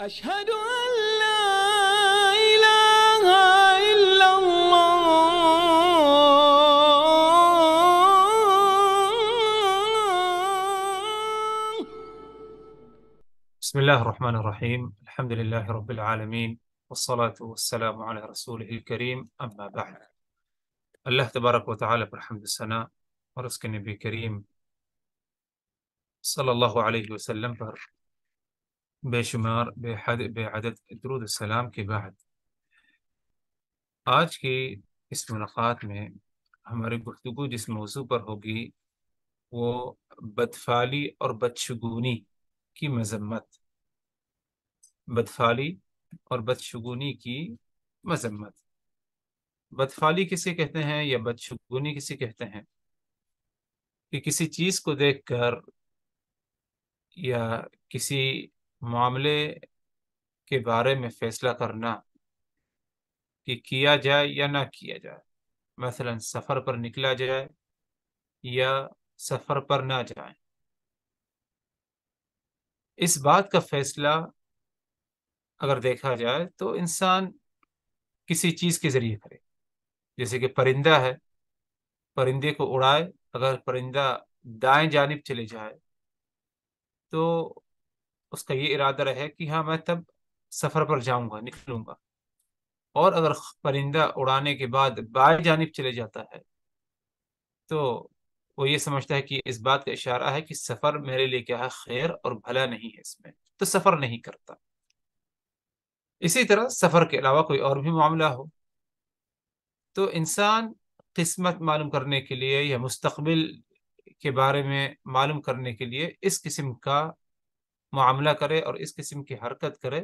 أشهد أن لا إله إلا الله بسم الله الرحمن الرحيم الحمد لله رب العالمين والصلاة والسلام على رسوله الكريم أما بعد الله تبارك وتعالى بالحمد السنة ورزق النبي الكريم صلى الله عليه وسلم بے شمار بے حد بے عدد درود السلام کے بعد آج کی اس ملاقات میں ہماری گفتگو جس موضوع پر ہوگی وہ بدفالی اور بدشگونی کی مذمت بدفالی اور بدشگونی کی مذمت بدفالی کسی کہتے ہیں یا بدشگونی کسی کہتے ہیں کہ کسی چیز کو دیکھ کر یا کسی معاملے کے بارے میں فیصلہ کرنا کہ کیا جائے یا نہ کیا جائے مثلا سفر پر نکلا جائے یا سفر پر نہ جائے اس بات کا فیصلہ اگر دیکھا جائے تو انسان کسی چیز کے ذریعے کرے جیسے کہ پرندہ ہے پرندے کو اڑائے اگر پرندہ دائیں جانب چلے جائے تو اس کا یہ ارادہ رہے کہ ہاں میں تب سفر پر جاؤں گا نکلوں گا اور اگر پرندہ اڑانے کے بعد جانب چلے جاتا ہے ہے تو وہ یہ سمجھتا کہ اس بات کا اشارہ ہے کہ سفر میرے لیے کیا ہے خیر اور بھلا نہیں ہے اس میں تو سفر نہیں کرتا اسی طرح سفر کے علاوہ کوئی اور بھی معاملہ ہو تو انسان قسمت معلوم کرنے کے لیے یا مستقبل کے بارے میں معلوم کرنے کے لیے اس قسم کا معاملہ کرے اور اس قسم کی حرکت کرے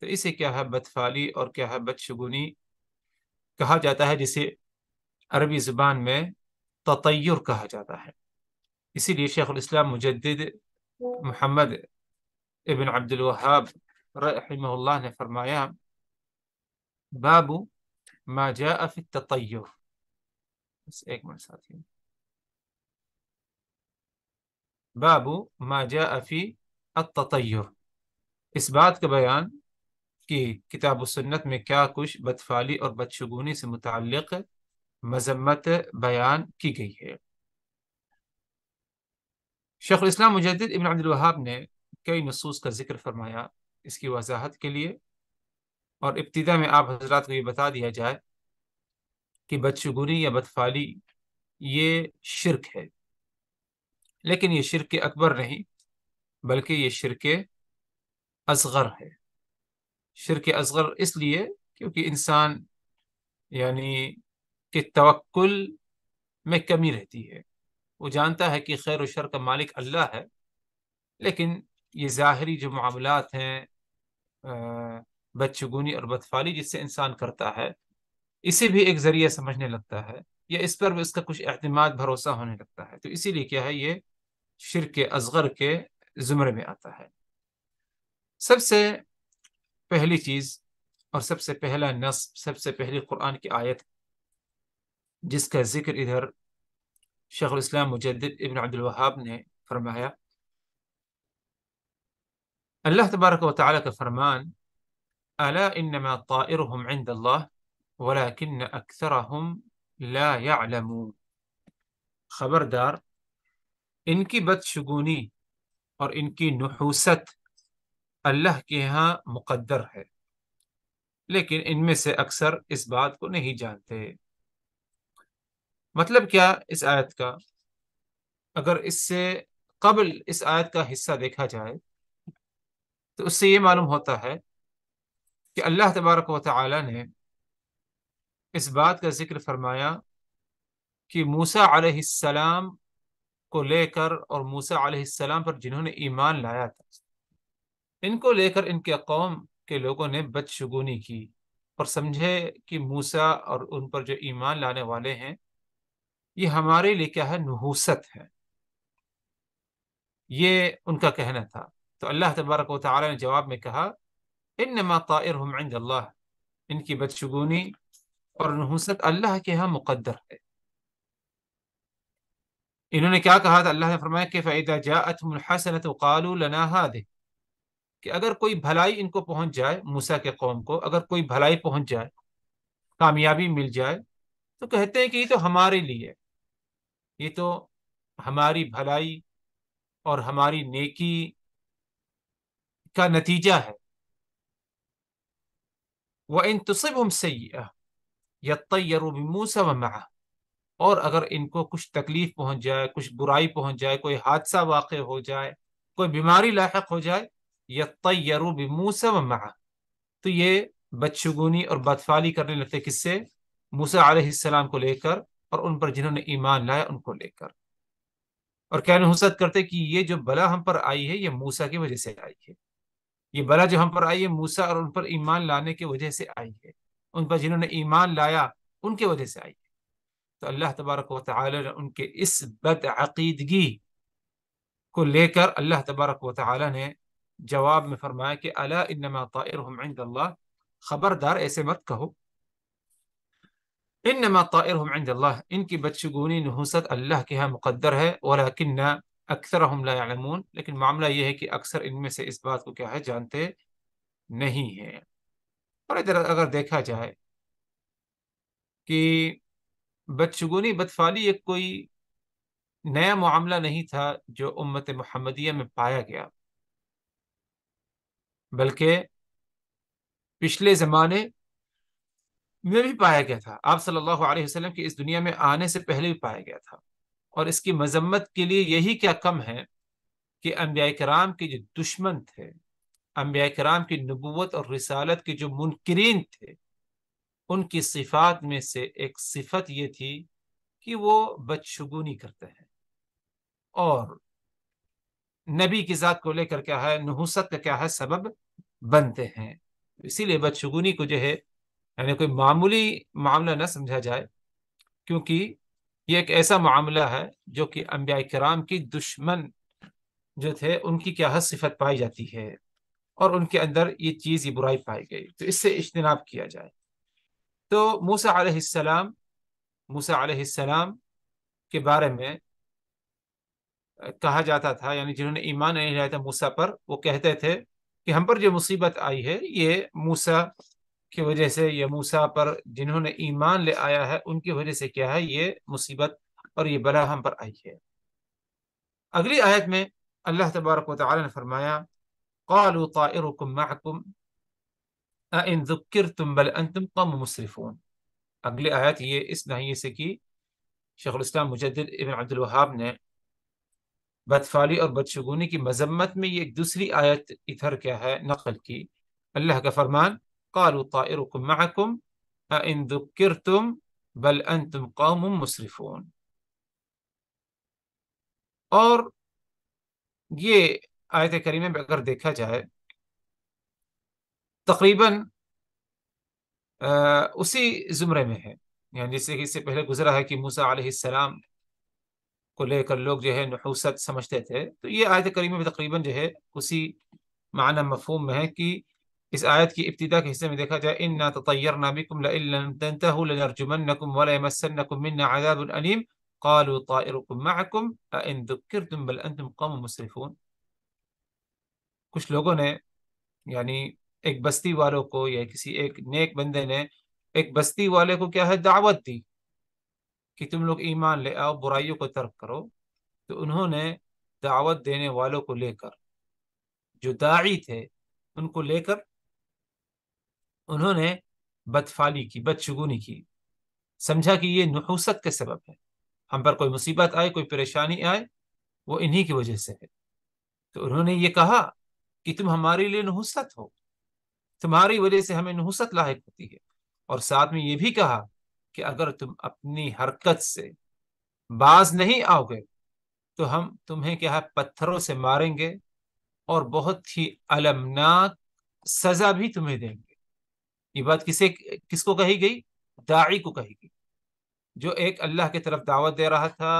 تو اسے کیا ہے بدفعلی اور کیا ہے بدشگونی کہا جاتا ہے جسے عربی زبان میں تطیر کہا جاتا ہے اسی لئے شیخ الاسلام مجدد محمد ابن عبد الوهاب رحمه الله نے فرمایا باب ما جاء في التطير بس ایک من ساتھ باب ما جاء في التطیر اس بات کا بیان کہ کتاب و سنت میں کیا کچھ بدفالی اور بدشگونی سے متعلق مذمت بیان کی گئی ہے شیخ الاسلام مجدد ابن الوہاب نے کئی نصوص کا ذکر فرمایا اس کی وضاحت کے لیے اور ابتدا میں آپ حضرات کو یہ بتا دیا جائے کہ بدشگونی یا بدفالی یہ شرک ہے لیکن یہ شرک اکبر نہیں بلکہ یہ شرک اصغر ہے شرک اصغر اس لیے کیونکہ انسان یعنی کہ توکل میں کمی رہتی ہے وہ جانتا ہے کہ خیر و شر کا مالک اللہ ہے لیکن یہ ظاہری جو معاملات ہیں بدشگونی اور بدفالی جس سے انسان کرتا ہے اسے بھی ایک ذریعہ سمجھنے لگتا ہے یا اس پر بھی اس کا کچھ اعتماد بھروسہ ہونے لگتا ہے تو اسی لیے کیا ہے یہ شرک اصغر کے زمرے میں آتا ہے سب سے پہلی چیز اور سب سے پہلا نصب سب سے پہلی قرآن کی آیت جس کا ذکر ادھر شیخ الاسلام مجدد ابن عبد الوہاب نے فرمایا اللہ تبارک و تعالی کا فرمان الا انما طائرهم عند الله ولكن اكثرهم لا يعلمون خبردار ان کی بدشگونی اور ان کی نحوست اللہ کے ہاں مقدر ہے لیکن ان میں سے اکثر اس بات کو نہیں جانتے مطلب کیا اس آیت کا اگر اس سے قبل اس آیت کا حصہ دیکھا جائے تو اس سے یہ معلوم ہوتا ہے کہ اللہ تبارک و تعالی نے اس بات کا ذکر فرمایا کہ موسا علیہ السلام کو لے کر اور موسا علیہ السلام پر جنہوں نے ایمان لایا تھا ان کو لے کر ان کے قوم کے لوگوں نے شگونی کی اور سمجھے کہ موسا اور ان پر جو ایمان لانے والے ہیں یہ ہمارے لیے کیا ہے نحوست ہے یہ ان کا کہنا تھا تو اللہ تبارک و تعالی نے جواب میں کہا انما طائرهم عند اللہ ان کی بدشگونی اور نحوست اللہ کے ہاں مقدر ہے انہوں نے کیا کہا تھا اللہ نے فرمایا کہ لنا کہ اگر کوئی بھلائی ان کو پہنچ جائے موسا کے قوم کو اگر کوئی بھلائی پہنچ جائے کامیابی مل جائے تو کہتے ہیں کہ یہ تو ہمارے لیے یہ تو ہماری بھلائی اور ہماری نیکی کا نتیجہ ہے وہ ان تصب انتسب سے اور اگر ان کو کچھ تکلیف پہنچ جائے کچھ برائی پہنچ جائے کوئی حادثہ واقع ہو جائے کوئی بیماری لاحق ہو جائے یکروب موسا و مہا تو یہ بدشگونی اور بدفالی کرنے لگتے کس سے موسا علیہ السلام کو لے کر اور ان پر جنہوں نے ایمان لایا ان کو لے کر اور کہنے حسد کرتے کہ یہ جو بلا ہم پر آئی ہے یہ موسا کی وجہ سے آئی ہے یہ بلا جو ہم پر آئی ہے موسا اور ان پر ایمان لانے کی وجہ سے آئی ہے ان پر جنہوں نے ایمان لایا ان کے وجہ سے آئی ہے तो अल्लाह तबारक व ताली ने उनके इस बदअकीदगी को लेकर अल्लाह तबारक व ताली ने जवाब में फरमाया कि अला इनमा तायर खबरदार ऐसे मत कहो इनमा तायर इनकी बदशगूनी नहूसत अल्लाह के यहाँ मुकद्दर है वलाकिन अक्सर हमलामून लेकिन मामला यह है कि अक्सर इनमें से इस बात को क्या है जानते नहीं है और इधर अगर देखा जाए कि بدشگونی بدفالی ایک کوئی نیا معاملہ نہیں تھا جو امت محمدیہ میں پایا گیا بلکہ پچھلے زمانے میں بھی پایا گیا تھا آپ صلی اللہ علیہ وسلم کی اس دنیا میں آنے سے پہلے بھی پایا گیا تھا اور اس کی مذمت کے لیے یہی کیا کم ہے کہ انبیاء کرام کے جو دشمن تھے انبیاء کرام کی نبوت اور رسالت کے جو منکرین تھے ان کی صفات میں سے ایک صفت یہ تھی کہ وہ بدشگونی کرتے ہیں اور نبی کی ذات کو لے کر کیا ہے نحوست کا کیا ہے سبب بنتے ہیں اسی لیے بدشگونی کو جو ہے یعنی کوئی معمولی معاملہ نہ سمجھا جائے کیونکہ یہ ایک ایسا معاملہ ہے جو کہ انبیاء کرام کی دشمن جو تھے ان کی کیا ہے صفت پائی جاتی ہے اور ان کے اندر یہ چیز یہ برائی پائی گئی تو اس سے اجتناب کیا جائے تو موسا علیہ السلام موسا علیہ السلام کے بارے میں کہا جاتا تھا یعنی جنہوں نے ایمان نہیں لیا تھا موسا پر وہ کہتے تھے کہ ہم پر جو مصیبت آئی ہے یہ موسا کی وجہ سے یا موسا پر جنہوں نے ایمان لے آیا ہے ان کی وجہ سے کیا ہے یہ مصیبت اور یہ بلا ہم پر آئی ہے اگلی آیت میں اللہ تبارک و تعالی نے فرمایا قالوا طائرکم معکم أئن ذكرتم بل أنتم قوم مسرفون أقل آيات هي اسمها هي سكي شيخ الإسلام مجدد ابن عبد الوهاب نه نعم. بتفالي أو بتشغوني كي مزمت مي دوسري آيات إثركها نقل كي الله كفرمان قالوا طائركم معكم أئن ذكرتم بل أنتم قوم مسرفون أور جي آية كريمة بقدر ديكها جاي तकरीबन उसी ज़ुमरे में है यानी जैसे कि इससे पहले गुजरा है कि मूसा सलाम को लेकर लोग जो है नहूसत समझते थे तो ये आयत करीम में तकरीबन जो है उसी माना मफहूम में है कि इस आयत की इब्तदा के हिस्से में देखा जाए इन ना तैयर नाबिकुम लनरजुमन नकुम वलमसनकुम मिन अदाबीम قالوا طائركم معكم أئن ذكرتم بل أنتم قوم مسرفون कुछ लोगों ने यानी ایک بستی والوں کو یا کسی ایک نیک بندے نے ایک بستی والے کو کیا ہے دعوت دی کہ تم لوگ ایمان لے آؤ برائیوں کو ترک کرو تو انہوں نے دعوت دینے والوں کو لے کر جو داعی تھے ان کو لے کر انہوں نے بدفالی کی بد کی سمجھا کہ یہ نحوست کے سبب ہے ہم پر کوئی مصیبت آئے کوئی پریشانی آئے وہ انہی کی وجہ سے ہے تو انہوں نے یہ کہا کہ تم ہمارے لیے نحوست ہو تمہاری وجہ سے ہمیں نحست لاحق ہوتی ہے اور ساتھ میں یہ بھی کہا کہ اگر تم اپنی حرکت سے باز نہیں آؤ گے تو ہم تمہیں کیا ہے پتھروں سے ماریں گے اور بہت ہی المناک سزا بھی تمہیں دیں گے یہ بات کسے کس کو کہی گئی داعی کو کہی گئی جو ایک اللہ کی طرف دعوت دے رہا تھا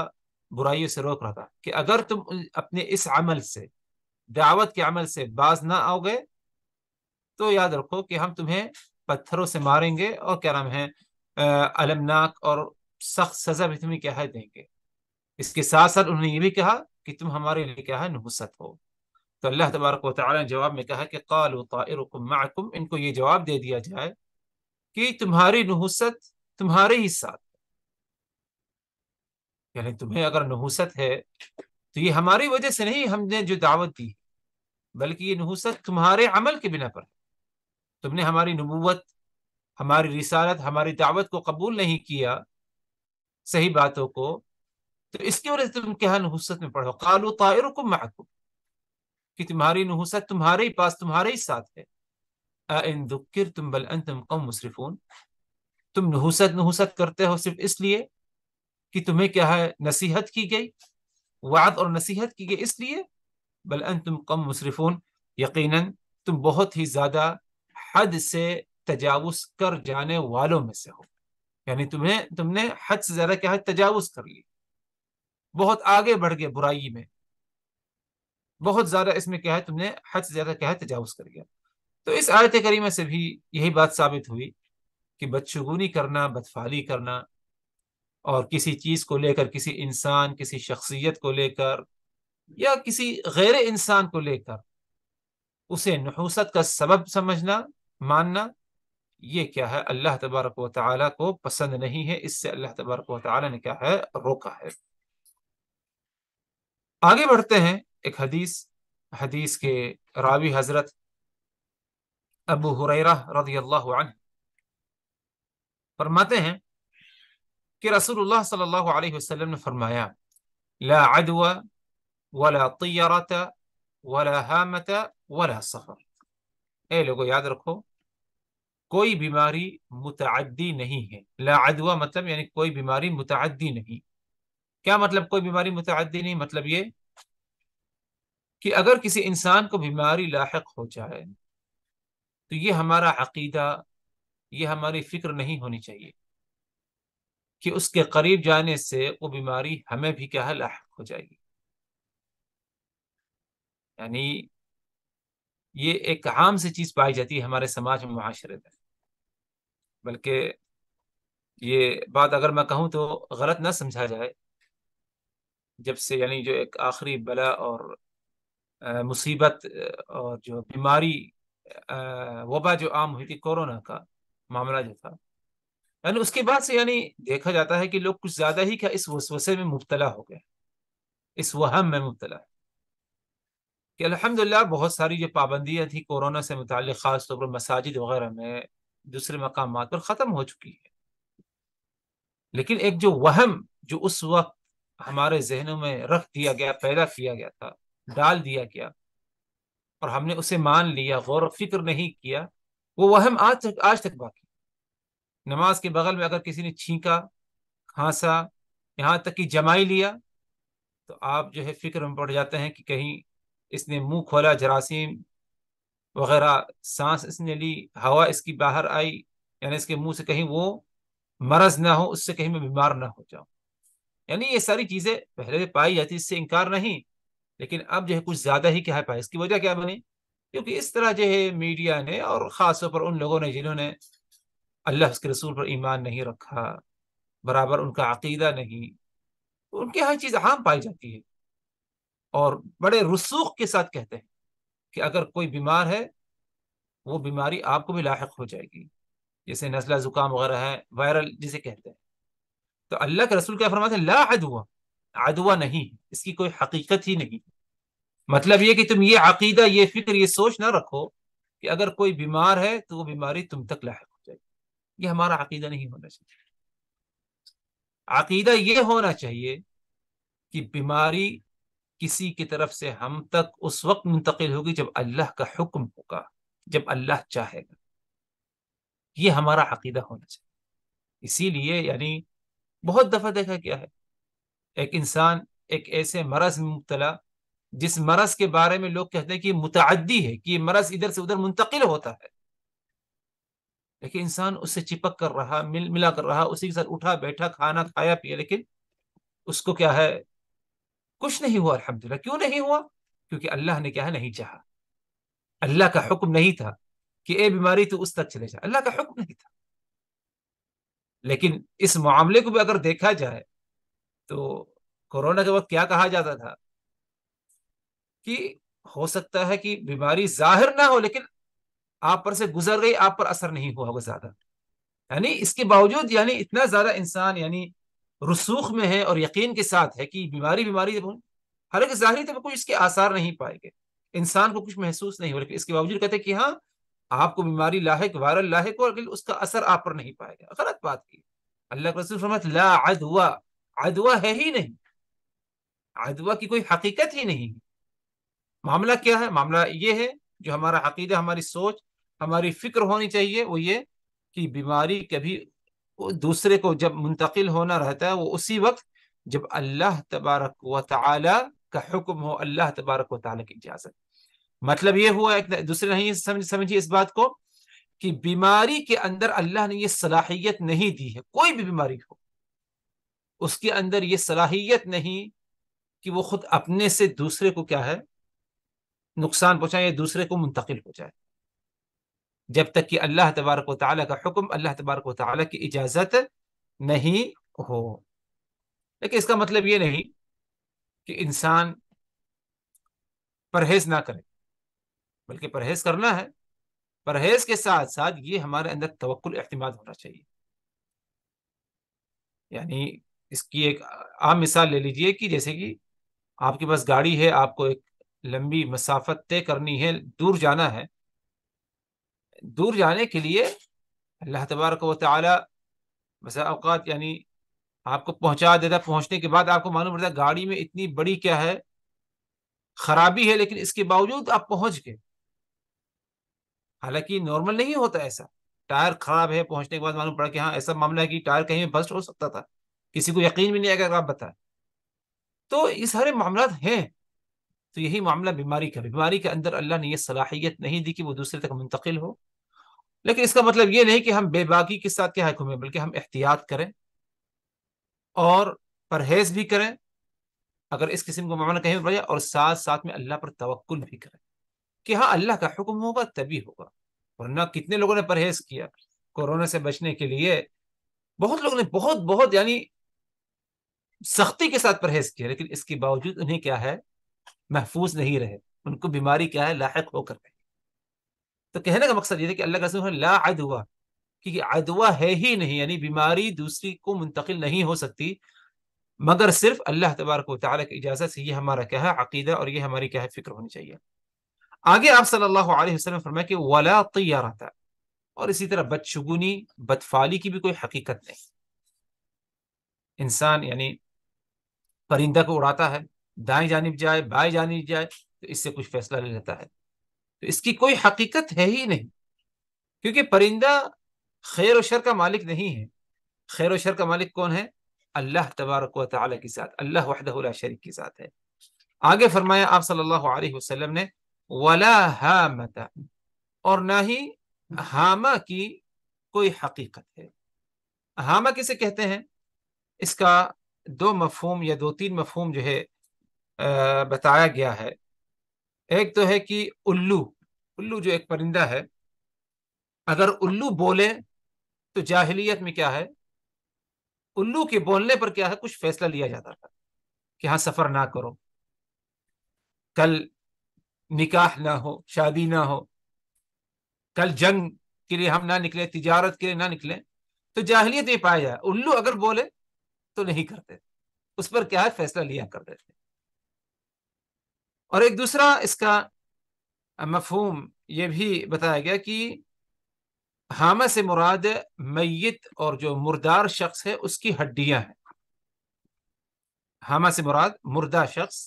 برائیوں سے روک رہا تھا کہ اگر تم اپنے اس عمل سے دعوت کے عمل سے باز نہ آؤ گے تو یاد رکھو کہ ہم تمہیں پتھروں سے ماریں گے اور کیا نام ہے المناک اور سخت سزا بھی تمہیں کیا ہے دیں گے اس کے ساتھ ساتھ انہوں نے یہ بھی کہا کہ تم ہمارے لیے کیا ہے نحست ہو تو اللہ تبارک و تعالیٰ نے جواب میں کہا کہ معکم ان کو یہ جواب دے دیا جائے کہ تمہاری نحوست تمہارے ہی ساتھ یعنی تمہیں اگر نحوست ہے تو یہ ہماری وجہ سے نہیں ہم نے جو دعوت دی بلکہ یہ نحوست تمہارے عمل کے بنا پر ہے تم نے ہماری نبوت ہماری رسالت ہماری دعوت کو قبول نہیں کیا صحیح باتوں کو تو اس کی وجہ سے تم کیا نحوست میں پڑھو طائرکم معکم کہ تمہاری نحوست تمہارے ہی پاس تمہارے ہی ساتھ ہے تم بلع تم قوم مصرفون تم نحوست نحوست کرتے ہو صرف اس لیے کہ تمہیں کیا ہے نصیحت کی گئی وعد اور نصیحت کی گئی اس لیے بلعن تم قوم مصرفون یقیناً تم بہت ہی زیادہ حد سے تجاوز کر جانے والوں میں سے ہو یعنی تمہیں تم نے حد سے زیادہ کیا ہے تجاوز کر لی بہت آگے بڑھ گئے برائی میں بہت زیادہ اس میں کیا ہے تم نے حد سے زیادہ کیا ہے تجاوز کر لیا تو اس آیت کریمہ سے بھی یہی بات ثابت ہوئی کہ بدشگونی کرنا بدفالی کرنا اور کسی چیز کو لے کر کسی انسان کسی شخصیت کو لے کر یا کسی غیر انسان کو لے کر اسے نحوست کا سبب سمجھنا ماننا یہ کیا ہے اللہ تبارک و تعالیٰ کو پسند نہیں ہے اس سے اللہ تبارک و تعالیٰ نے کیا ہے روکا ہے آگے بڑھتے ہیں ایک حدیث حدیث کے راوی حضرت ابو حریرہ رضی اللہ عنہ فرماتے ہیں کہ رسول اللہ صلی اللہ علیہ وسلم نے فرمایا لا عدو ولا ولا حامت ولا سفر اے لوگوں یاد رکھو کوئی بیماری متعدی نہیں ہے لا ددوا مطلب یعنی کوئی بیماری متعدی نہیں کیا مطلب کوئی بیماری متعدی نہیں مطلب یہ کہ اگر کسی انسان کو بیماری لاحق ہو جائے تو یہ ہمارا عقیدہ یہ ہماری فکر نہیں ہونی چاہیے کہ اس کے قریب جانے سے وہ بیماری ہمیں بھی کیا لاحق ہو جائے گی یعنی یہ ایک عام سی چیز پائی جاتی ہے ہمارے سماج میں معاشرے میں بلکہ یہ بات اگر میں کہوں تو غلط نہ سمجھا جائے جب سے یعنی جو ایک آخری بلا اور مصیبت اور جو بیماری وبا جو عام ہوئی تھی کورونا کا معاملہ جو تھا یعنی اس کے بعد سے یعنی دیکھا جاتا ہے کہ لوگ کچھ زیادہ ہی کیا اس وسوسے میں مبتلا ہو گئے اس وہم میں مبتلا ہے کہ الحمدللہ بہت ساری جو پابندیاں تھیں کورونا سے متعلق خاص طور پر مساجد وغیرہ میں دوسرے مقامات پر ختم ہو چکی ہے لیکن ایک جو وہم جو اس وقت ہمارے ذہنوں میں رکھ دیا گیا پیدا کیا گیا تھا ڈال دیا گیا اور ہم نے اسے مان لیا غور و فکر نہیں کیا وہ وہم آج تک آج تک باقی نماز کے بغل میں اگر کسی نے چھینکا کھانسا یہاں تک کہ جمائی لیا تو آپ جو ہے فکر میں پڑ جاتے ہیں کہ کہیں اس نے منہ کھولا جراثیم وغیرہ سانس اس نے لی ہوا اس کی باہر آئی یعنی اس کے منہ سے کہیں وہ مرض نہ ہو اس سے کہیں میں بیمار نہ ہو جاؤں یعنی یہ ساری چیزیں پہلے بھی پائی جاتی اس سے انکار نہیں لیکن اب جو ہے کچھ زیادہ ہی ہے پائی اس کی وجہ کیا بنی کیونکہ اس طرح جو ہے میڈیا نے اور خاص طور پر ان لوگوں نے جنہوں نے اللہ اس کے رسول پر ایمان نہیں رکھا برابر ان کا عقیدہ نہیں ان کے ہر چیز عام پائی جاتی ہے اور بڑے رسوخ کے ساتھ کہتے ہیں کہ اگر کوئی بیمار ہے وہ بیماری آپ کو بھی لاحق ہو جائے گی جیسے نزلہ زکام وغیرہ ہے وائرل جسے کہتے ہیں تو اللہ کے رسول کیا فرماتے ہیں لا لاحد عید نہیں اس کی کوئی حقیقت ہی نہیں مطلب یہ کہ تم یہ عقیدہ یہ فکر یہ سوچ نہ رکھو کہ اگر کوئی بیمار ہے تو وہ بیماری تم تک لاحق ہو جائے گی یہ ہمارا عقیدہ نہیں ہونا چاہیے عقیدہ یہ ہونا چاہیے کہ بیماری کسی کی طرف سے ہم تک اس وقت منتقل ہوگی جب اللہ کا حکم ہوگا جب اللہ چاہے گا یہ ہمارا عقیدہ ہونا چاہیے اسی لیے یعنی بہت دفعہ دیکھا کیا ہے ایک انسان ایک ایسے مرض میں مبتلا جس مرض کے بارے میں لوگ کہتے ہیں کہ متعدی ہے کہ یہ مرض ادھر سے ادھر منتقل ہوتا ہے لیکن انسان اس سے چپک کر رہا مل ملا کر رہا اسی کے ساتھ اٹھا بیٹھا کھانا کھایا پیا لیکن اس کو کیا ہے کچھ نہیں ہوا الحمد کیوں نہیں ہوا کیونکہ اللہ نے کیا نہیں چاہا اللہ کا حکم نہیں تھا کہ اے بیماری تو اس تک چلے جا اللہ کا حکم نہیں تھا لیکن اس معاملے کو بھی اگر دیکھا جائے تو کورونا کے وقت کیا کہا جاتا تھا کہ ہو سکتا ہے کہ بیماری ظاہر نہ ہو لیکن آپ پر سے گزر گئی آپ پر اثر نہیں ہوا ہوگا زیادہ یعنی اس کے باوجود یعنی اتنا زیادہ انسان یعنی رسوخ میں ہے اور یقین کے ساتھ ہے کہ بیماری بیماری حالانکہ ظاہری تک کوئی اس کے آثار نہیں پائے گئے انسان کو کچھ محسوس نہیں ہو لیکن اس کے باوجود کہتے ہیں کہ ہاں آپ کو بیماری لاحق وائرل لاحق ہو لیکن اس کا اثر آپ پر نہیں پائے گا غلط بات کی اللہ کا رسول فرمت لا عدوہ عدوہ ہے ہی نہیں عدوہ کی کوئی حقیقت ہی نہیں معاملہ کیا ہے معاملہ یہ ہے جو ہمارا عقیدہ ہماری سوچ ہماری فکر ہونی چاہیے وہ یہ کہ بیماری کبھی دوسرے کو جب منتقل ہونا رہتا ہے وہ اسی وقت جب اللہ تبارک و تعالی کا حکم ہو اللہ تبارک و تعالی کی اجازت مطلب یہ ہوا ایک دوسرے نہیں سمجھ سمجھیے اس بات کو کہ بیماری کے اندر اللہ نے یہ صلاحیت نہیں دی ہے کوئی بھی بیماری ہو اس کے اندر یہ صلاحیت نہیں کہ وہ خود اپنے سے دوسرے کو کیا ہے نقصان پہنچائے یا دوسرے کو منتقل ہو جائے جب تک کہ اللہ تبارک و تعالیٰ کا حکم اللہ تبارک و تعالیٰ کی اجازت نہیں ہو لیکن اس کا مطلب یہ نہیں کہ انسان پرہیز نہ کرے بلکہ پرہیز کرنا ہے پرہیز کے ساتھ ساتھ یہ ہمارے اندر توکل اعتماد ہونا چاہیے یعنی اس کی ایک عام مثال لے لیجئے کہ جیسے کہ آپ کے پاس گاڑی ہے آپ کو ایک لمبی مسافت طے کرنی ہے دور جانا ہے دور جانے کے لیے اللہ تبارک و تعالی بسا اوقات یعنی آپ کو پہنچا دیتا پہنچنے کے بعد آپ کو معلوم پڑتا گاڑی میں اتنی بڑی کیا ہے خرابی ہے لیکن اس کے باوجود آپ پہنچ گئے حالانکہ نارمل نہیں ہوتا ایسا ٹائر خراب ہے پہنچنے کے بعد معلوم پڑا کہ ہاں ایسا معاملہ ہے کہ ٹائر کہیں میں بسٹ ہو سکتا تھا کسی کو یقین بھی نہیں آیا اگر آپ بتائیں تو یہ سارے معاملات ہیں تو یہی معاملہ بیماری کا بیماری کے اندر اللہ نے یہ صلاحیت نہیں دی کہ وہ دوسرے تک منتقل ہو لیکن اس کا مطلب یہ نہیں کہ ہم بے باقی کے ساتھ کیا حکم ہے بلکہ ہم احتیاط کریں اور پرہیز بھی کریں اگر اس قسم کو معاملہ کہیں جائے اور ساتھ ساتھ میں اللہ پر توقل بھی کریں کہ ہاں اللہ کا حکم ہوگا تبھی ہوگا ورنہ کتنے لوگوں نے پرہیز کیا کورونا سے بچنے کے لیے بہت لوگوں نے بہت بہت یعنی سختی کے ساتھ پرہیز کیا لیکن اس کے باوجود انہیں کیا ہے محفوظ نہیں رہے ان کو بیماری کیا ہے لاحق ہو کر رہے تو کہنے کا مقصد یہ ہے کہ اللہ کا لا عدوہ کیونکہ عدوہ ہے ہی نہیں یعنی بیماری دوسری کو منتقل نہیں ہو سکتی مگر صرف اللہ تبارک و تعالیٰ کی اجازت سے یہ ہمارا کیا ہے عقیدہ اور یہ ہماری کیا ہے فکر ہونی چاہیے آگے آپ صلی اللہ علیہ وسلم نے فرمایا کہ ولا طیارہ اور اسی طرح بدشگونی بدفالی کی بھی کوئی حقیقت نہیں انسان یعنی پرندہ کو اڑاتا ہے دائیں جانب جائے بائیں جانب جائے تو اس سے کچھ فیصلہ لے لیتا ہے تو اس کی کوئی حقیقت ہے ہی نہیں کیونکہ پرندہ خیر و شر کا مالک نہیں ہے خیر و شر کا مالک کون ہے اللہ تبارک و تعالی کی ذات اللہ وحدہ لا شریک کی ذات ہے آگے فرمایا آپ صلی اللہ علیہ وسلم نے ولا ہامتا اور نہ ہی ہاما کی کوئی حقیقت ہے ہاما کسے کہتے ہیں اس کا دو مفہوم یا دو تین مفہوم جو ہے بتایا گیا ہے ایک تو ہے کہ الو الو جو ایک پرندہ ہے اگر الو بولے تو جاہلیت میں کیا ہے الو کے بولنے پر کیا ہے کچھ فیصلہ لیا جاتا تھا کہ ہاں سفر نہ کرو کل نکاح نہ ہو شادی نہ ہو کل جنگ کے لیے ہم نہ نکلے تجارت کے لیے نہ نکلے تو جاہلیت یہ پایا جائے الو اگر بولے تو نہیں کرتے اس پر کیا ہے فیصلہ لیا کر دیتے تھے اور ایک دوسرا اس کا مفہوم یہ بھی بتایا گیا کہ حامہ سے مراد میت اور جو مردار شخص ہے اس کی ہڈیاں ہیں حامہ سے مراد مردہ شخص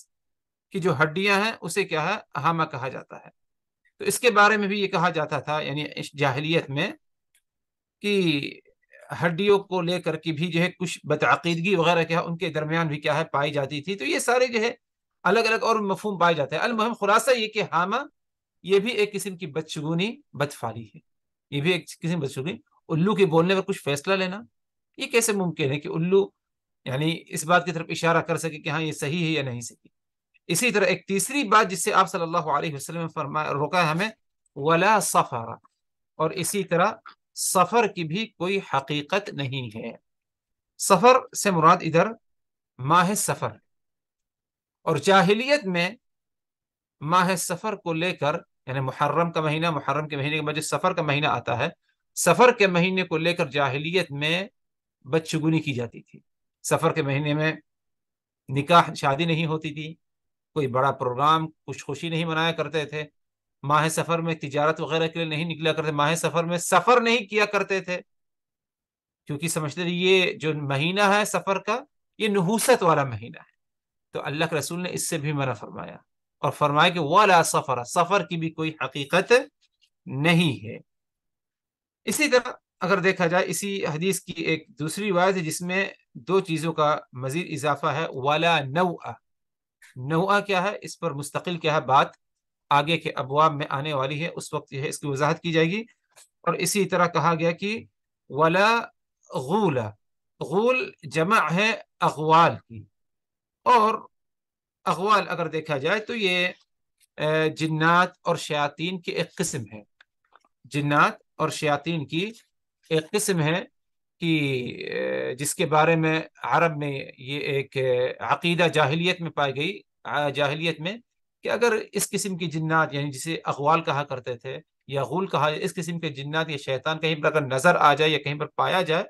کی جو ہڈیاں ہیں اسے کیا ہے حامہ کہا جاتا ہے تو اس کے بارے میں بھی یہ کہا جاتا تھا یعنی اس جاہلیت میں کہ ہڈیوں کو لے کر کی بھی جو ہے کچھ بدعقیدگی وغیرہ کیا ان کے درمیان بھی کیا ہے پائی جاتی تھی تو یہ سارے جو ہے الگ الگ اور مفہوم پائے جاتے ہیں المہم خلاصہ یہ کہ ہاما یہ بھی ایک قسم کی بدشگونی بدفالی ہے یہ بھی ایک قسم بدشگونی الو کے بولنے پر کچھ فیصلہ لینا یہ کیسے ممکن ہے کہ الو یعنی اس بات کی طرف اشارہ کر سکے کہ ہاں یہ صحیح ہے یا نہیں صحیح اسی طرح ایک تیسری بات جس سے آپ صلی اللہ علیہ وسلم روکا ہمیں ولا سفر اور اسی طرح سفر کی بھی کوئی حقیقت نہیں ہے سفر سے مراد ادھر ماہ سفر اور جاہلیت میں ماہ سفر کو لے کر یعنی محرم کا مہینہ محرم کے مہینے کے بعد جو سفر کا مہینہ آتا ہے سفر کے مہینے کو لے کر جاہلیت میں بچگونی کی جاتی تھی سفر کے مہینے میں نکاح شادی نہیں ہوتی تھی کوئی بڑا پروگرام کچھ خوشی نہیں منایا کرتے تھے ماہ سفر میں تجارت وغیرہ کے لیے نہیں نکلا کرتے ماہ سفر میں سفر نہیں کیا کرتے تھے کیونکہ سمجھتے تھے یہ جو مہینہ ہے سفر کا یہ نحوست والا مہینہ ہے تو اللہ کے رسول نے اس سے بھی منع فرمایا اور فرمایا کہ والا سفر سفر کی بھی کوئی حقیقت نہیں ہے اسی طرح اگر دیکھا جائے اسی حدیث کی ایک دوسری روایت ہے جس میں دو چیزوں کا مزید اضافہ ہے والا نوع نوع کیا ہے اس پر مستقل کیا ہے بات آگے کے ابواب میں آنے والی ہے اس وقت ہے اس کی وضاحت کی جائے گی اور اسی طرح کہا گیا کہ ولا غولا غول جمع ہے اغوال کی اور اغوال اگر دیکھا جائے تو یہ جنات اور شیاطین کی ایک قسم ہے جنات اور شیاطین کی ایک قسم ہے کہ جس کے بارے میں عرب میں یہ ایک عقیدہ جاہلیت میں پائی گئی جاہلیت میں کہ اگر اس قسم کی جنات یعنی جسے اغوال کہا کرتے تھے یا غول کہا اس قسم کے جنات یا شیطان کہیں پر اگر نظر آ جائے یا کہیں پر پایا جائے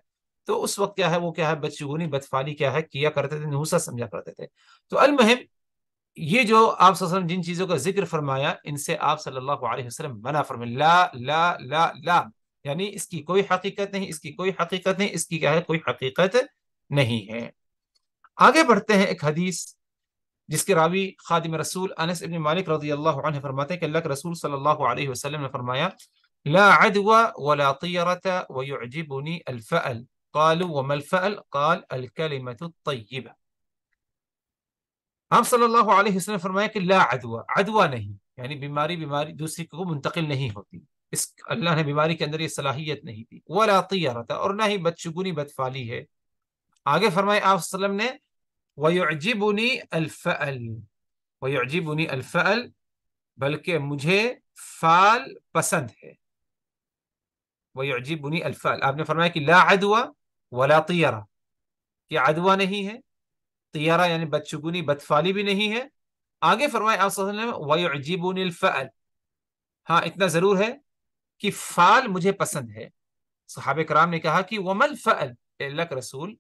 تو اس وقت کیا ہے وہ کیا ہے بدشگونی بدفالی کیا ہے کیا کرتے تھے سمجھا کرتے تھے تو المہم یہ جو آپ صلی اللہ علیہ وسلم جن چیزوں کا ذکر فرمایا ان سے آپ صلی اللہ علیہ وسلم منع لا لا لا لا یعنی اس کی کوئی حقیقت نہیں اس کی کوئی حقیقت نہیں اس کی کیا ہے کوئی حقیقت نہیں ہے آگے بڑھتے ہیں ایک حدیث جس کے راوی خادم رسول انس ابن مالک رضی اللہ عنہ فرماتے ہیں کہ اللہ اللہ کے رسول صلی علیہ وسلم نے فرمایا لا ولا طیرت ویعجبنی الفعل قالوا وما الفعل قال الكلمة الطيبة आप सल्लल्लाहु अलैहि वसल्लम फरमाया कि ला अदवा अदवा नहीं यानी बीमारी बीमारी दूसरी को मुंतकिल नहीं होती इस अल्लाह ने बीमारी के अंदर ये सलाहियत नहीं दी वह लाती रहता और ना ही बदशगुनी बदफाली है आगे फरमाए आप वसल्लम ने वयुजिबुनी अलफ़ल वयुजिबुनी अलफ़ल बल्कि मुझे फाल पसंद है वयुजिबुनी अलफ़ल आपने फरमाया कि ला अदवा ولا طیارہ یہ عدوہ نہیں ہے طیارہ یعنی بدشگونی بدفالی بھی نہیں ہے آگے فرمائے آپ وَيُعْجِبُونِ الْفَعَلِ ہاں اتنا ضرور ہے کہ فال مجھے پسند ہے صحابہ کرام نے کہا کہ وَمَا اللہ کا رسول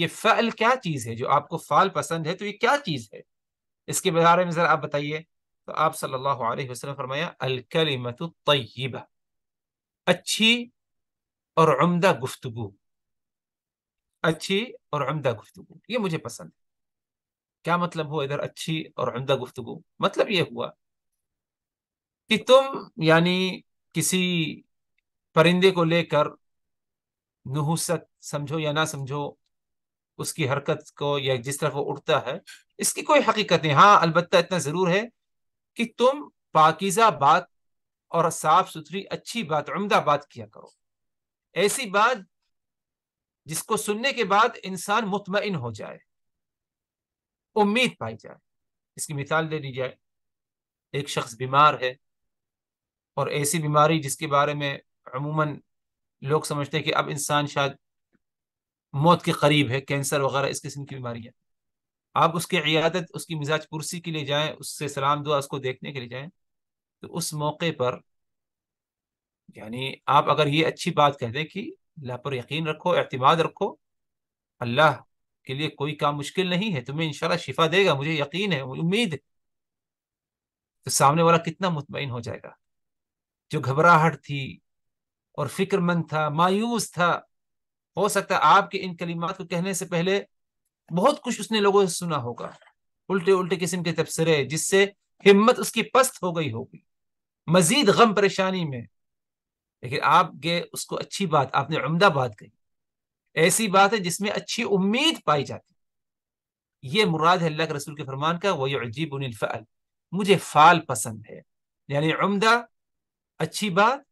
یہ فعل کیا چیز ہے جو آپ کو فال پسند ہے تو یہ کیا چیز ہے اس کے بارے میں ذرا آپ بتائیے تو آپ صلی اللہ علیہ وسلم فرمایا الْكَلِمَةُ و اچھی اور عمدہ گفتگو اچھی اور عمدہ گفتگو یہ مجھے پسند ہے کیا مطلب ہو ادھر اچھی اور عمدہ گفتگو مطلب یہ ہوا کہ تم یعنی کسی پرندے کو لے کر نحوست سمجھو یا نہ سمجھو اس کی حرکت کو یا جس طرف وہ اٹھتا ہے اس کی کوئی حقیقت نہیں ہاں البتہ اتنا ضرور ہے کہ تم پاکیزہ بات اور صاف ستھری اچھی بات عمدہ بات کیا کرو ایسی بات جس کو سننے کے بعد انسان مطمئن ہو جائے امید پائی جائے اس کی مثال دے دی جائے ایک شخص بیمار ہے اور ایسی بیماری جس کے بارے میں عموماً لوگ سمجھتے ہیں کہ اب انسان شاید موت کے قریب ہے کینسر وغیرہ اس قسم کی بیماریاں آپ اس کی عیادت اس کی مزاج پرسی کے لیے جائیں اس سے سلام دعا اس کو دیکھنے کے لیے جائیں تو اس موقع پر یعنی آپ اگر یہ اچھی بات کہہ دیں کہ اللہ پر یقین رکھو اعتماد رکھو اللہ کے لیے کوئی کام مشکل نہیں ہے تمہیں انشاءاللہ شفا دے گا مجھے یقین ہے امید ہے تو سامنے والا کتنا مطمئن ہو جائے گا جو گھبراہٹ تھی اور فکر مند تھا مایوس تھا ہو سکتا ہے آپ کے ان کلمات کو کہنے سے پہلے بہت کچھ اس نے لوگوں سے سنا ہوگا الٹے الٹے قسم کے تبصرے جس سے ہمت اس کی پست ہو گئی ہوگی مزید غم پریشانی میں لیکن آپ کے اس کو اچھی بات آپ نے عمدہ بات کہی ایسی بات ہے جس میں اچھی امید پائی جاتی یہ مراد ہے اللہ کے رسول کے فرمان کا وہ عجیب الفعل مجھے فال پسند ہے یعنی عمدہ اچھی بات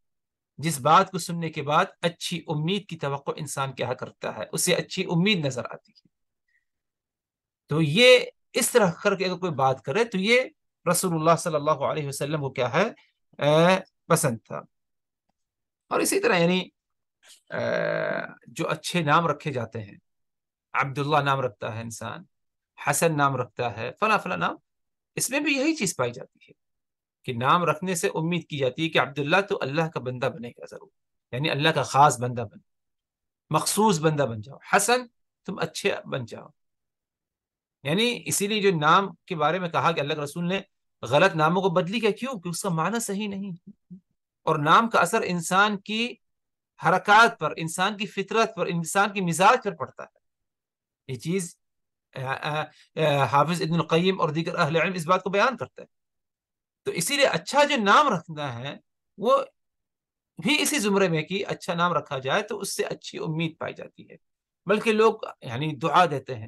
جس بات کو سننے کے بعد اچھی امید کی توقع انسان کیا کرتا ہے اسے اچھی امید نظر آتی ہے تو یہ اس طرح کر کے اگر کوئی بات کرے تو یہ رسول اللہ صلی اللہ علیہ وسلم کو کیا ہے پسند تھا اور اسی طرح یعنی جو اچھے نام رکھے جاتے ہیں عبداللہ نام رکھتا ہے انسان حسن نام رکھتا ہے فلاں فلاں اس میں بھی یہی چیز پائی جاتی ہے کہ نام رکھنے سے امید کی جاتی ہے کہ عبداللہ تو اللہ کا بندہ بنے گا ضرور یعنی اللہ کا خاص بندہ بن مخصوص بندہ بن جاؤ حسن تم اچھے بن جاؤ یعنی اسی لیے جو نام کے بارے میں کہا کہ اللہ کے رسول نے غلط ناموں کو بدلی کیا کیوں کہ اس کا معنی صحیح نہیں اور نام کا اثر انسان کی حرکات پر انسان کی فطرت پر انسان کی مزاج پر پڑتا ہے یہ چیز حافظ ابن القیم اور دیگر اہل علم اس بات کو بیان کرتا ہے تو اسی لیے اچھا جو نام رکھنا ہے وہ بھی اسی زمرے میں کہ اچھا نام رکھا جائے تو اس سے اچھی امید پائی جاتی ہے بلکہ لوگ یعنی دعا دیتے ہیں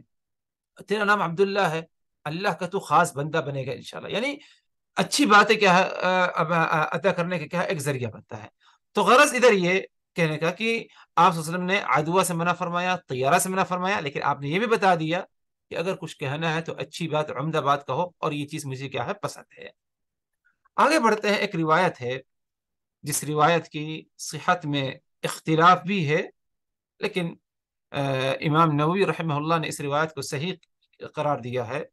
تیرا نام عبداللہ ہے اللہ کا تو خاص بندہ بنے گا انشاءاللہ یعنی اچھی بات ہے کیا ادا کرنے کا کیا ایک ذریعہ بنتا ہے تو غرض ادھر یہ کہنے کا کہ آپ وسلم نے عدوا سے منع فرمایا طیارہ سے منع فرمایا لیکن آپ نے یہ بھی بتا دیا کہ اگر کچھ کہنا ہے تو اچھی بات عمدہ بات کہو اور یہ چیز مجھے کیا ہے پسند ہے آگے بڑھتے ہیں ایک روایت ہے جس روایت کی صحت میں اختلاف بھی ہے لیکن امام نوی رحمہ اللہ نے اس روایت کو صحیح قرار دیا ہے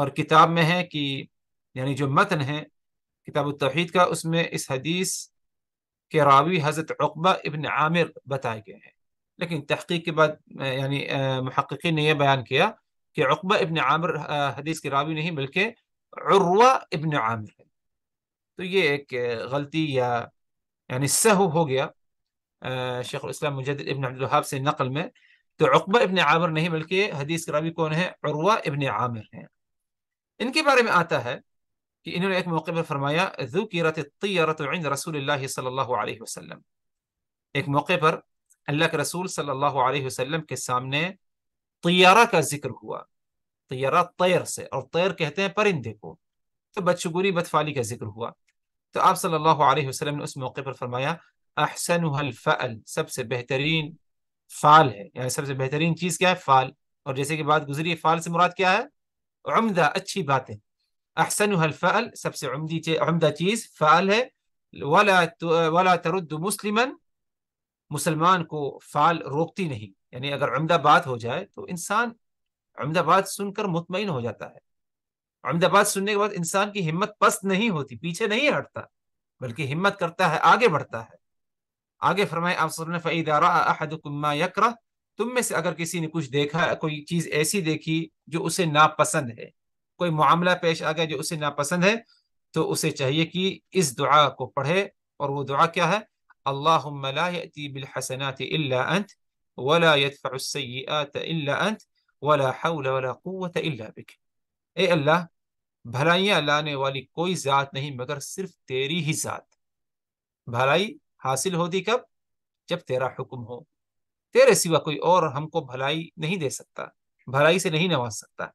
اور کتاب میں ہے کہ یعنی يعني جو متن ہے کتاب التوحید کا اس میں اس حدیث کے راوی حضرت عقبہ ابن عامر بتائے گئے ہیں لیکن تحقیق کے بعد یعنی يعني، آه، محققین نے یہ بیان کیا کہ عقبہ ابن عامر آه، حدیث کے راوی نہیں بلکہ عروہ ابن عامر ہے تو یہ ایک غلطی یا یعنی سہو ہو گیا آه، شیخ الاسلام مجدد ابن عبدالوحاب سے نقل میں تو عقبہ ابن عامر نہیں بلکہ حدیث کے راوی کون ہے عروہ ابن عامر ہیں ان کے بارے میں آتا ہے کہ انہوں نے ایک موقع پر فرمایا ذکرت الطیرت عند رسول اللہ صلی اللہ علیہ وسلم ایک موقع پر اللہ کے رسول صلی اللہ علیہ وسلم کے سامنے طیارہ کا ذکر ہوا طیارہ طیر سے اور طیر کہتے ہیں پرندے کو تو بدشگوری بدفعلی کا ذکر ہوا تو آپ صلی اللہ علیہ وسلم نے اس موقع پر فرمایا احسن الفعل سب سے بہترین فعل ہے یعنی سب سے بہترین چیز کیا ہے فعل اور جیسے کہ بات گزری ہے سے مراد کیا ہے عمدہ اچھی باتیں احسن الفعل سب سے چیز عمدہ فعل ہے ولا ولا ترد مسلم مسلمان کو فعل روکتی نہیں یعنی اگر عمدہ بات ہو جائے تو انسان عمدہ بات سن کر مطمئن ہو جاتا ہے عمدہ بات سننے کے بعد انسان کی ہمت پست نہیں ہوتی پیچھے نہیں ہٹتا بلکہ ہمت کرتا ہے آگے بڑھتا ہے آگے فرمائے آپ احدہ یکرہ تم میں سے اگر کسی نے کچھ دیکھا کوئی چیز ایسی دیکھی جو اسے ناپسند ہے کوئی معاملہ پیش آ گیا جو اسے ناپسند ہے تو اسے چاہیے کہ اس دعا کو پڑھے اور وہ دعا کیا ہے اللہ اے اللہ بھلائیاں لانے والی کوئی ذات نہیں مگر صرف تیری ہی ذات بھلائی حاصل ہوتی کب جب تیرا حکم ہو تیرے سوا کوئی اور ہم کو بھلائی نہیں دے سکتا بھلائی سے نہیں نواز سکتا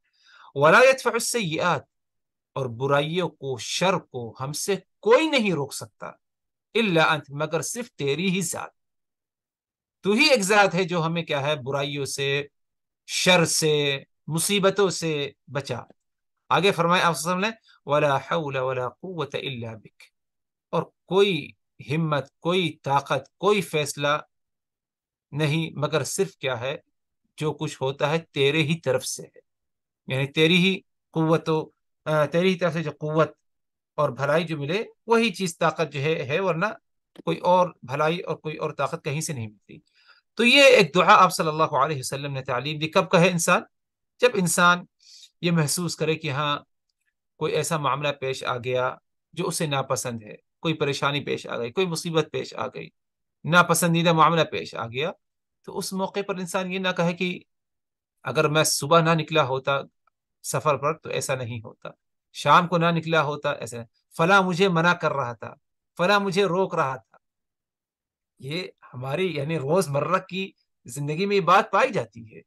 ولا یدفع السیئات اور برائیوں کو شر کو ہم سے کوئی نہیں روک سکتا الا انت مگر صرف تیری ہی ذات تو ہی ایک ذات ہے جو ہمیں کیا ہے برائیوں سے شر سے مصیبتوں سے بچا آگے فرمائے آپ نے بک اور کوئی ہمت کوئی طاقت کوئی فیصلہ نہیں مگر صرف کیا ہے جو کچھ ہوتا ہے تیرے ہی طرف سے ہے یعنی تیری ہی قوت و تیری ہی طرف سے جو قوت اور بھلائی جو ملے وہی چیز طاقت جو ہے ہے ورنہ کوئی اور بھلائی اور کوئی اور طاقت کہیں سے نہیں ملتی تو یہ ایک دعا آپ صلی اللہ علیہ وسلم نے تعلیم دی کب کہے انسان جب انسان یہ محسوس کرے کہ ہاں کوئی ایسا معاملہ پیش آ گیا جو اسے ناپسند ہے کوئی پریشانی پیش آ گئی کوئی مصیبت پیش آ گئی ناپسندیدہ معاملہ پیش آ گیا تو اس موقع پر انسان یہ نہ کہے کہ اگر میں صبح نہ نکلا ہوتا سفر پر تو ایسا نہیں ہوتا شام کو نہ نکلا ہوتا ایسا فلاں مجھے منع کر رہا تھا فلاں مجھے روک رہا تھا یہ ہماری یعنی روز مرہ کی زندگی میں یہ بات پائی جاتی ہے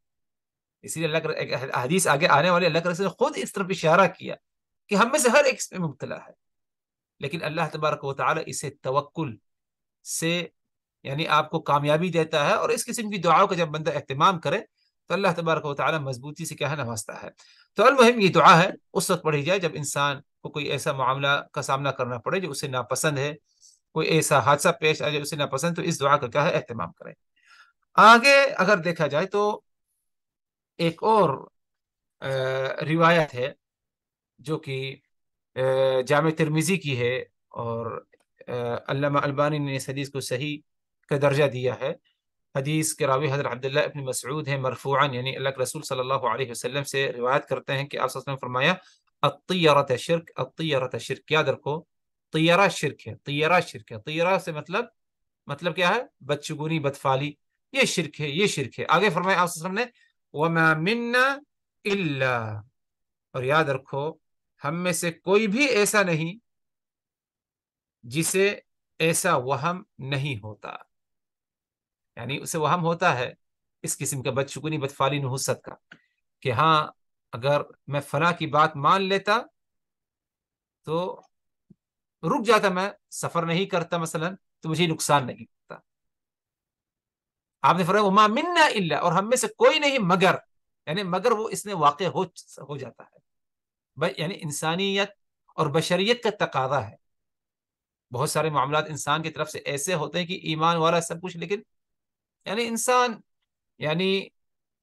اسی لیے اللہ حدیث آگے آنے والے اللہ کے نے خود اس طرف اشارہ کیا کہ ہم میں سے ہر ایک میں مبتلا ہے لیکن اللہ تبارک و تعالی اسے توکل سے یعنی آپ کو کامیابی دیتا ہے اور اس قسم کی دعاؤں کا جب بندہ اہتمام کرے تو اللہ تبارک و تعالیٰ مضبوطی سے ہے ہے تو المہم یہ دعا اس وقت پڑھی جائے جب انسان کو کوئی ایسا معاملہ کا سامنا کرنا پڑے جو اسے ناپسند ہے کوئی ایسا حادثہ پیش آ جائے اسے ناپسند تو اس دعا کا کیا ہے اہتمام کرے آگے اگر دیکھا جائے تو ایک اور روایت ہے جو کہ جامع ترمیزی کی ہے اور علامہ البانی نے اس حدیث کو صحیح کا درجہ دیا ہے حدیث کے راوی حضرت عبداللہ ابن مسعود ہیں مرفوعاً یعنی يعني اللہ کے رسول صلی اللہ علیہ وسلم سے روایت کرتے ہیں کہ آپ صلی اللہ علیہ وسلم فرمایا الطیرت شرک الطیرت شرک یاد رکھو طیرہ شرک ہے طیرہ شرک ہے طیرہ سے مطلب مطلب کیا ہے بدشگونی بدفالی یہ شرک ہے یہ شرک ہے آگے فرمایا آپ صلی اللہ علیہ وسلم نے وَمَا مِنَّا إِلَّا اور یاد رکھو ہم میں سے کوئی بھی ایسا نہیں جسے ایسا وہم نہیں ہوتا یعنی اسے وہم ہوتا ہے اس قسم کا بد شکونی بد کا کہ ہاں اگر میں فلاں کی بات مان لیتا تو رک جاتا میں سفر نہیں کرتا مثلا تو مجھے نقصان نہیں ہوتا آپ نے فرمایا وما منا الا اور ہم میں سے کوئی نہیں مگر یعنی مگر وہ اس میں واقع ہو جاتا ہے یعنی انسانیت اور بشریت کا تقاضہ ہے بہت سارے معاملات انسان کی طرف سے ایسے ہوتے ہیں کہ ایمان والا سب کچھ لیکن یعنی انسان یعنی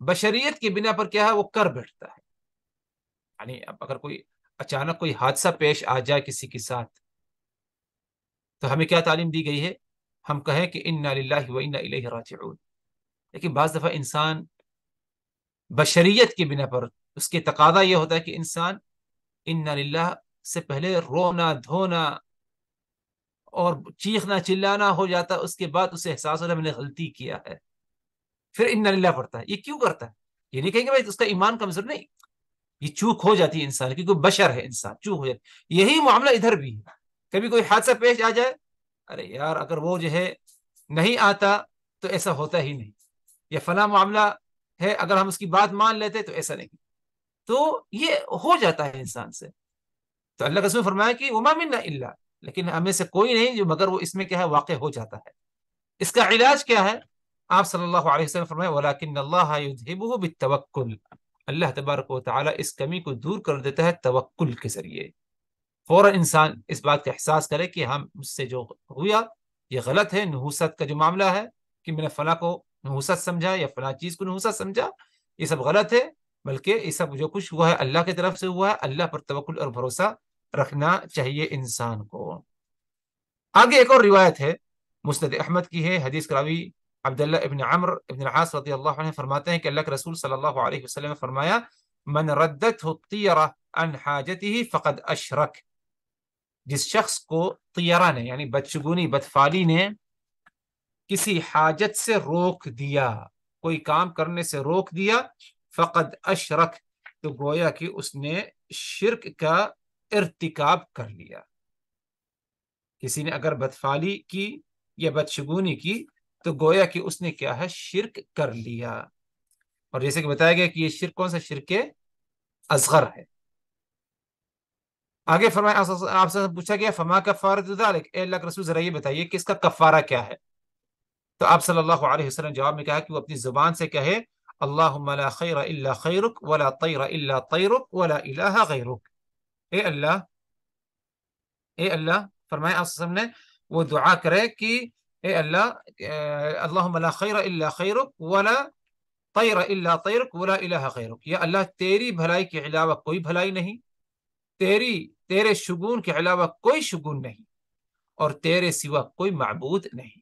بشریت کی بنا پر کیا ہے وہ کر بیٹھتا ہے یعنی اب اگر کوئی اچانک کوئی حادثہ پیش آ جائے کسی کے ساتھ تو ہمیں کیا تعلیم دی گئی ہے ہم کہیں کہ ان و راجعون لیکن بعض دفعہ انسان بشریت کی بنا پر اس کے تقاضا یہ ہوتا ہے کہ انسان ان اللہ سے پہلے رونا دھونا اور چیخنا چلانا ہو جاتا ہے اس کے بعد اسے احساس ہوتا ہے میں نے غلطی کیا ہے پھر ان انہ پڑتا ہے یہ کیوں کرتا ہے یہ نہیں کہیں گے بھائی اس کا ایمان کمزور نہیں یہ چوک ہو جاتی ہے انسان کیونکہ بشر ہے انسان چوک ہو جاتی یہی معاملہ ادھر بھی ہے کبھی کوئی حادثہ پیش آ جائے ارے یار اگر وہ جو ہے نہیں آتا تو ایسا ہوتا ہی نہیں یہ فلاں معاملہ ہے اگر ہم اس کی بات مان لیتے تو ایسا نہیں تو یہ ہو جاتا ہے انسان سے تو اللہ قسم فرمایا کہ مامن نہ اللہ لیکن ہمیں سے کوئی نہیں جو مگر وہ اس میں کیا ہے واقع ہو جاتا ہے اس کا علاج کیا ہے آپ صلی اللہ علیہ وسلم فرمائے ولیکن اللہ یذہبہ بالتوکل اللہ تبارک و تعالی اس کمی کو دور کر دیتا ہے توکل کے ذریعے فورا انسان اس بات کا احساس کرے کہ ہم اس سے جو ہوا یہ غلط ہے نحوست کا جو معاملہ ہے کہ میں نے فلاں کو نحوست سمجھا یا فلاں چیز کو نحوست سمجھا یہ سب غلط ہے بلکہ یہ سب جو کچھ ہوا ہے اللہ کی طرف سے ہوا ہے اللہ پر توکل اور بھروسہ رکھنا چاہیے انسان کو آگے ایک اور روایت ہے مستد احمد کی ہے حدیث کراوی عبداللہ ابن ابن عمر العاص رضی اللہ عنہ فرماتے ہیں کہ اللہ کے رسول صلی اللہ علیہ وسلم نے فرمایا من ردت حاجته فقد اشرک جس شخص کو طیرہ نے یعنی بدشگونی بدفالی نے کسی حاجت سے روک دیا کوئی کام کرنے سے روک دیا فقد اشرک تو گویا کہ اس نے شرک کا ارتکاب کر لیا کسی نے اگر بدفالی کی یا بدشگونی کی تو گویا کہ اس نے کیا ہے شرک کر لیا اور جیسے کہ بتایا گیا کہ یہ شرک کون سا شرک ازغر ہے آگے فرمایا آپ سے پوچھا گیا فما اے اللہ رسول ذرا بتائیے کہ اس کا کفارہ کیا ہے تو آپ صلی اللہ علیہ وسلم نے جواب میں کہا کہ وہ اپنی زبان سے کہے اللہم لا خیر الا الا خیرک ولا طیر طیرک ولا الہ غیرک اے اللہ اے اللہ فرمائے آپ نے وہ دعا کرے کہ اے اللہ اللہم لا خیر الا خیرک ولا طیر الا طیرک ولا الہ خیرک یا اللہ تیری بھلائی کے علاوہ کوئی بھلائی نہیں تیری تیرے شگون کے علاوہ کوئی شگون نہیں اور تیرے سوا کوئی معبود نہیں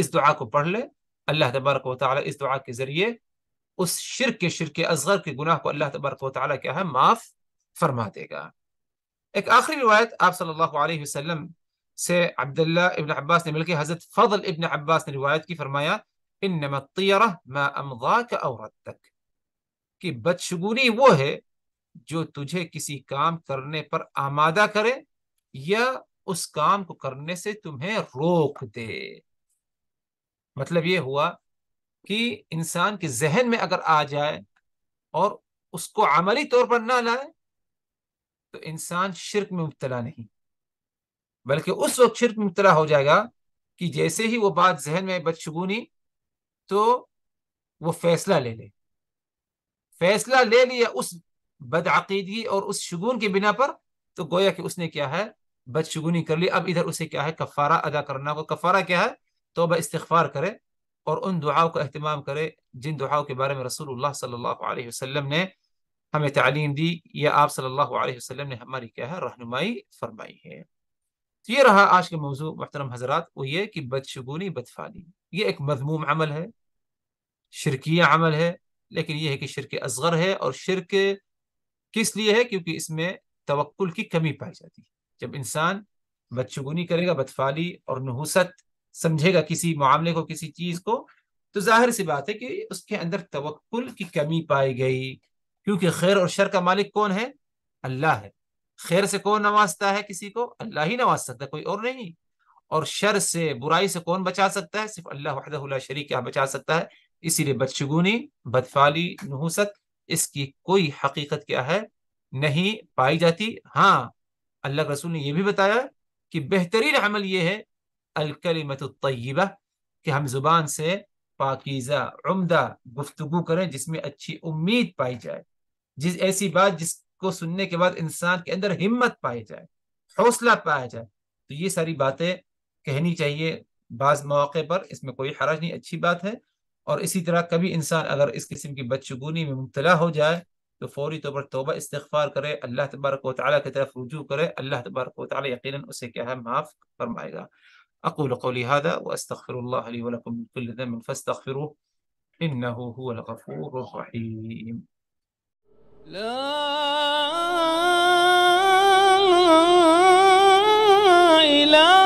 اس دعا کو پڑھ لے اللہ تبارک و تعالی اس دعا کے ذریعے اس شرک کے شرک اصغر کے گناہ کو اللہ تبارک و تعالی کیا ہے معاف فرما دے گا ایک آخری روایت آپ صلی اللہ علیہ وسلم سے عبداللہ ابن عباس نے بلکہ حضرت فضل ابن عباس نے روایت کی فرمایا انما ما امضاک او تک کہ بدشگونی وہ ہے جو تجھے کسی کام کرنے پر آمادہ کرے یا اس کام کو کرنے سے تمہیں روک دے مطلب یہ ہوا کہ انسان کے ذہن میں اگر آ جائے اور اس کو عملی طور پر نہ لائے تو انسان شرک میں مبتلا نہیں بلکہ اس وقت شرک میں مبتلا ہو جائے گا کہ جیسے ہی وہ بات ذہن میں بدشگونی تو وہ فیصلہ لے لے فیصلہ لے لیا اس بدعقیدگی اور اس شگون کی بنا پر تو گویا کہ اس نے کیا ہے بدشگونی کر لی اب ادھر اسے کیا ہے کفارہ ادا کرنا ہو کفارہ کیا ہے توبہ استغفار کرے اور ان دعاؤں کا اہتمام کرے جن دعاؤں کے بارے میں رسول اللہ صلی اللہ علیہ وسلم نے ہمیں تعلیم دی یا آپ صلی اللہ علیہ وسلم نے ہماری کیا ہے رہنمائی فرمائی ہے تو یہ رہا آج کے موضوع محترم حضرات وہ یہ کہ بدشگونی بدفالی یہ ایک مضموم عمل ہے شرکیہ عمل ہے لیکن یہ ہے کہ شرک اصغر ہے اور شرک کس لیے ہے کیونکہ اس میں توقل کی کمی پائی جاتی ہے جب انسان بدشگونی کرے گا بدفالی اور نحوست سمجھے گا کسی معاملے کو کسی چیز کو تو ظاہر سی بات ہے کہ اس کے اندر توکل کی کمی پائی گئی کیونکہ خیر اور شر کا مالک کون ہے اللہ ہے خیر سے کون نوازتا ہے کسی کو اللہ ہی نواز سکتا ہے کوئی اور نہیں اور شر سے برائی سے کون بچا سکتا ہے صرف اللہ وحدہ اللہ شریک کیا بچا سکتا ہے اسی لیے بدشگونی بدفالی نحوست اس کی کوئی حقیقت کیا ہے نہیں پائی جاتی ہاں اللہ رسول نے یہ بھی بتایا کہ بہترین عمل یہ ہے الکلمت الطیبہ کہ ہم زبان سے پاکیزہ عمدہ گفتگو کریں جس میں اچھی امید پائی جائے جس ایسی بات جس کو سننے کے بعد انسان کے اندر ہمت پائے جائے حوصلہ پایا جائے تو یہ ساری باتیں کہنی چاہیے بعض مواقع پر اس میں کوئی حرج نہیں اچھی بات ہے اور اسی طرح کبھی انسان اگر اس قسم کی بدشگونی میں مبتلا ہو جائے تو فوری طور پر توبہ استغفار کرے اللہ تبارک و تعالیٰ کی طرف رجوع کرے اللہ تبارک و تعالیٰ یقیناً اسے کیا ہے معاف فرمائے گا اقول قولی هذا واستغفر ذنب فاستغفروه الغفور الرحيم لا إله